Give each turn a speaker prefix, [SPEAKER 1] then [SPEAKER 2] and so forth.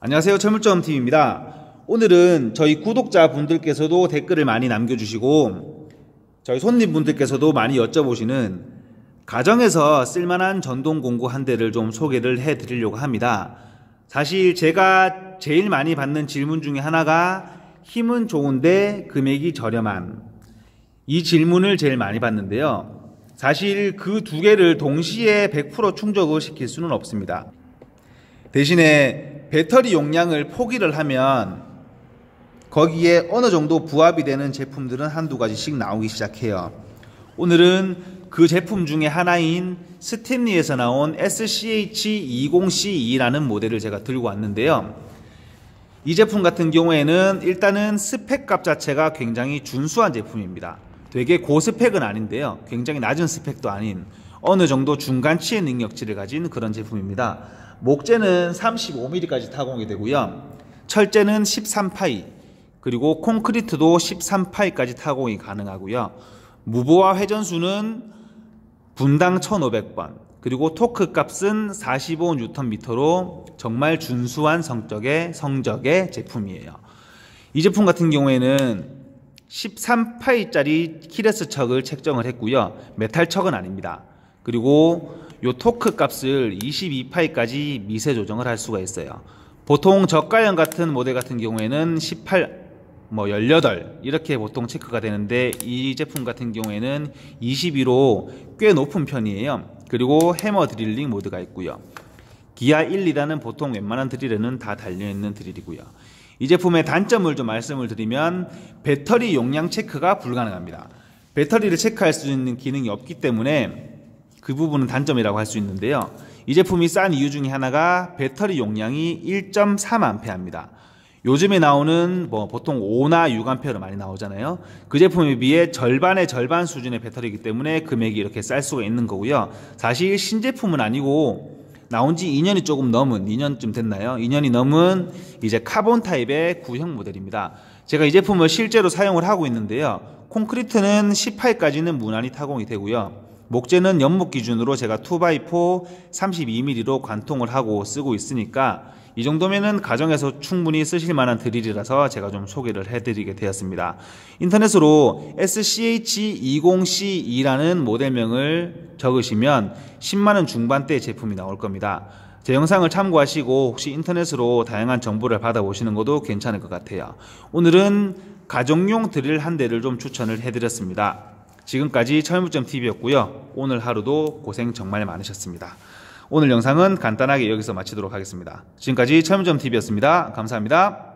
[SPEAKER 1] 안녕하세요. 철물점 팀입니다. 오늘은 저희 구독자 분들께서도 댓글을 많이 남겨주시고 저희 손님 분들께서도 많이 여쭤보시는 가정에서 쓸만한 전동 공구 한 대를 좀 소개를 해드리려고 합니다. 사실 제가 제일 많이 받는 질문 중에 하나가 힘은 좋은데 금액이 저렴한 이 질문을 제일 많이 받는데요. 사실 그 두 개를 동시에 100% 충족을 시킬 수는 없습니다. 대신에 배터리 용량을 포기를 하면 거기에 어느 정도 부합이 되는 제품들은 한두 가지씩 나오기 시작해요. 오늘은 그 제품 중에 하나인 스팀리에서 나온 SCH20CE라는 모델을 제가 들고 왔는데요. 이 제품 같은 경우에는 일단은 스펙 값 자체가 굉장히 준수한 제품입니다. 되게 고스펙은 아닌데요. 굉장히 낮은 스펙도 아닌 어느 정도 중간치의 능력치를 가진 그런 제품입니다. 목재는 35mm까지 타공이 되고요. 철재는 13파이, 그리고 콘크리트도 13파이까지 타공이 가능하고요. 무보와 회전수는 분당 1500번, 그리고 토크 값은 45Nm로 정말 준수한 성적의 성적의 제품이에요. 이 제품 같은 경우에는 13파이짜리 키레스 척을 책정을 했고요. 메탈 척은 아닙니다. 그리고 요 토크 값을 22파이까지 미세 조정을 할 수가 있어요. 보통 저가형 같은 모델 같은 경우에는 18, 뭐 18 이렇게 보통 체크가 되는데 이 제품 같은 경우에는 22로 꽤 높은 편이에요. 그리고 해머 드릴링 모드가 있고요. 기아 1, 2라는 보통 웬만한 드릴에는 다 달려있는 드릴이고요. 이 제품의 단점을 좀 말씀을 드리면 배터리 용량 체크가 불가능합니다. 배터리를 체크할 수 있는 기능이 없기 때문에 그 부분은 단점이라고 할 수 있는데요. 이 제품이 싼 이유 중에 하나가 배터리 용량이 1.3A입니다. 요즘에 나오는 뭐 보통 5나 6로 많이 나오잖아요. 그 제품에 비해 절반의 절반 수준의 배터리이기 때문에 금액이 이렇게 쌀 수가 있는 거고요. 사실 신제품은 아니고 나온 지 2년이 조금 넘은 2년쯤 됐나요? 2년이 넘은 이제 카본 타입의 구형 모델입니다. 제가 이 제품을 실제로 사용을 하고 있는데요. 콘크리트는 18까지는 무난히 타공이 되고요. 목재는 연목 기준으로 제가 2x4 32mm로 관통을 하고 쓰고 있으니까 이 정도면은 가정에서 충분히 쓰실 만한 드릴이라서 제가 좀 소개를 해드리게 되었습니다. 인터넷으로 SCH20C2라는 모델명을 적으시면 10만원 중반대 제품이 나올 겁니다. 제 영상을 참고하시고 혹시 인터넷으로 다양한 정보를 받아보시는 것도 괜찮을 것 같아요. 오늘은 가정용 드릴 한 대를 좀 추천을 해드렸습니다. 지금까지 철물점TV였고요. 오늘 하루도 고생 정말 많으셨습니다. 오늘 영상은 간단하게 여기서 마치도록 하겠습니다. 지금까지 철물점TV였습니다. 감사합니다.